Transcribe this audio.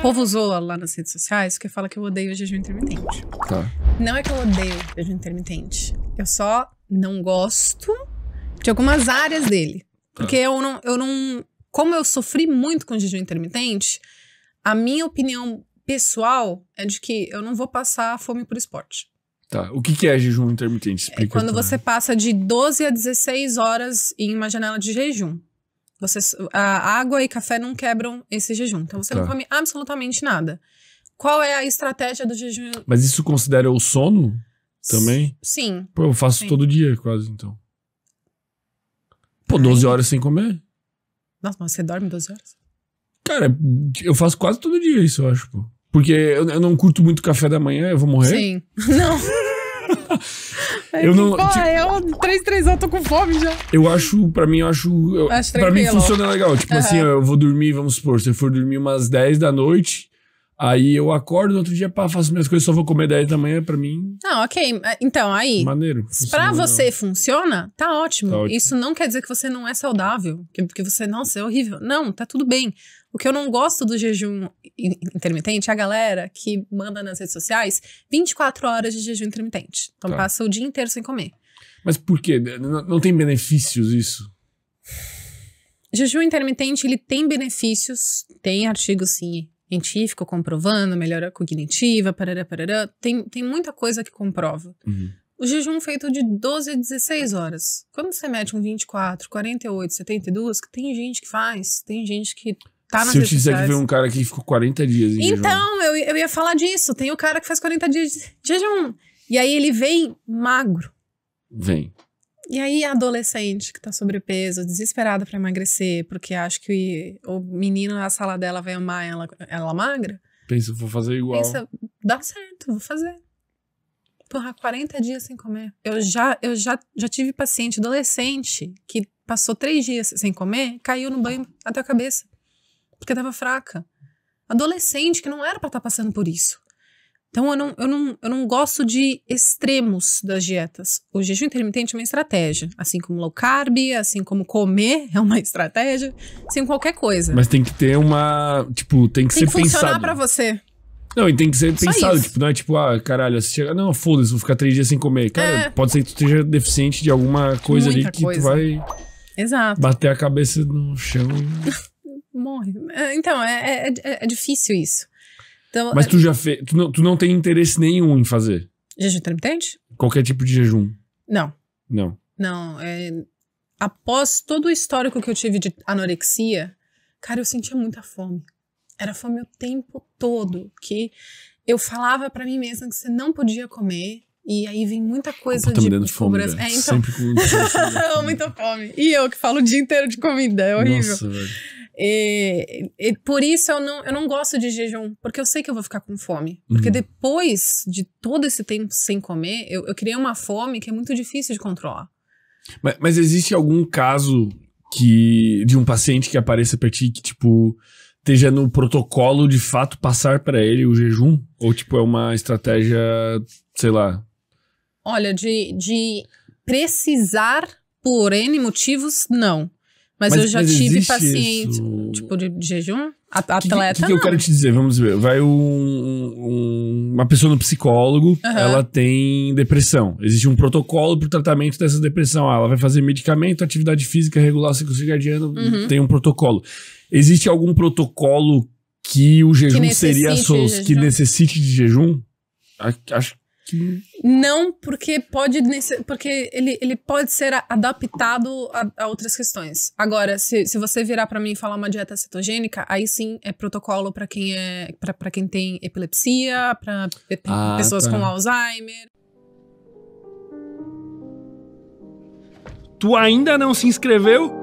O povo zoa lá nas redes sociais porque fala que eu odeio o jejum intermitente. Tá. Não é que eu odeio o jejum intermitente. Eu só não gosto de algumas áreas dele. Tá. Porque tá. eu não, eu não. Como eu sofri muito com o jejum intermitente, a minha opinião pessoal é de que eu não vou passar fome por esporte. Tá. O que, que é jejum intermitente? É Explica é quando você passa de 12 a 16 horas em uma janela de jejum. Você, a água e café não quebram esse jejum. Então você tá. não come absolutamente nada. Qual é a estratégia do jejum? Mas isso considera o sono também? Sim. Pô, eu faço sim. todo dia quase, então. Pô, 12 horas sem comer? Nossa, mas você dorme 12 horas? Cara, eu faço quase todo dia isso, eu acho, pô. Porque eu, eu não curto muito café da manhã, eu vou morrer? Sim. Não eu não. Pô, é tipo, eu, 331, tô com fome já. Eu acho, pra mim, eu acho. Eu, acho pra mim funciona legal. Tipo uhum. assim, eu vou dormir, vamos supor, se eu for dormir umas 10 da noite, Aí eu acordo, no outro dia, pá, faço minhas coisas, só vou comer daí da manhã pra mim. Não, ah, ok. É, então, aí. Maneiro. Pra é você não. funciona, tá ótimo. tá ótimo. Isso não quer dizer que você não é saudável. Porque você, nossa, é horrível. Não, tá tudo bem. O que eu não gosto do jejum intermitente é a galera que manda nas redes sociais 24 horas de jejum intermitente. Então tá. passa o dia inteiro sem comer. Mas por quê? Não, não tem benefícios isso? Jejum intermitente, ele tem benefícios, tem artigos sim científico comprovando melhora cognitiva, parará, parará. Tem, tem muita coisa que comprova. Uhum. O jejum feito de 12 a 16 horas. Quando você mete um 24, 48, 72, que tem gente que faz, tem gente que Tá Se eu te disser que veio um cara que ficou 40 dias em Então, eu, eu ia falar disso. Tem o cara que faz 40 dias de jejum. E aí ele vem magro. Vem. E aí, a adolescente que tá sobrepeso, desesperada para emagrecer, porque acha que o menino na sala dela vai amar ela, ela magra. Pensa, vou fazer igual. Pensa, dá certo, vou fazer. Porra, 40 dias sem comer. Eu já, eu já, já tive paciente adolescente que passou três dias sem comer, caiu no banho até a cabeça. Porque tava fraca. Adolescente que não era para estar tá passando por isso. Então eu não, eu, não, eu não gosto de extremos das dietas. O jejum intermitente é uma estratégia, assim como low carb, assim como comer é uma estratégia, assim qualquer coisa. Mas tem que ter uma, tipo, tem que tem ser que pensado. funcionar para você. Não, e tem que ser Só pensado, isso. tipo, não é tipo, ah, caralho, se chega, não, foda-se, vou ficar três dias sem comer. Cara, é. pode ser que tu esteja deficiente de alguma coisa Muita ali que coisa. tu vai Exato. bater a cabeça no chão e... Morre. É, então, é, é, é, é difícil isso. Então, Mas é tu já fez. Tu não, tu não tem interesse nenhum em fazer? Jejum intermitente? Qualquer tipo de jejum. Não. Não. Não. É, após todo o histórico que eu tive de anorexia, cara, eu sentia muita fome. Era fome o tempo todo. Que eu falava para mim mesma que você não podia comer. E aí vem muita coisa Opa, tá de, de fome, cobrança. É, então... Sempre com muita fome. muita fome. E eu que falo o dia inteiro de comida, é horrível. Nossa, velho. É, e, e por isso eu não, eu não gosto de jejum, porque eu sei que eu vou ficar com fome. Porque uhum. depois de todo esse tempo sem comer, eu, eu criei uma fome que é muito difícil de controlar. Mas, mas existe algum caso que de um paciente que apareça para ti que, tipo, esteja no protocolo de fato passar para ele o jejum? Ou, tipo, é uma estratégia, sei lá. Olha, de, de precisar por N motivos, não. Mas, mas eu já mas tive paciente, isso? tipo, de, de jejum? Atleta. O que, que, que eu quero te dizer? Vamos ver. Vai um, um, uma pessoa no psicólogo, uhum. ela tem depressão. Existe um protocolo para o tratamento dessa depressão. Ah, ela vai fazer medicamento, atividade física, regular o ciclo circadiano, uhum. tem um protocolo. Existe algum protocolo que o jejum que seria solução, que necessite de jejum? Acho não, porque pode porque ele, ele pode ser adaptado a, a outras questões. Agora, se, se você virar para mim e falar uma dieta cetogênica, aí sim é protocolo para quem é para quem tem epilepsia, para ah, pessoas tá. com Alzheimer. Tu ainda não se inscreveu?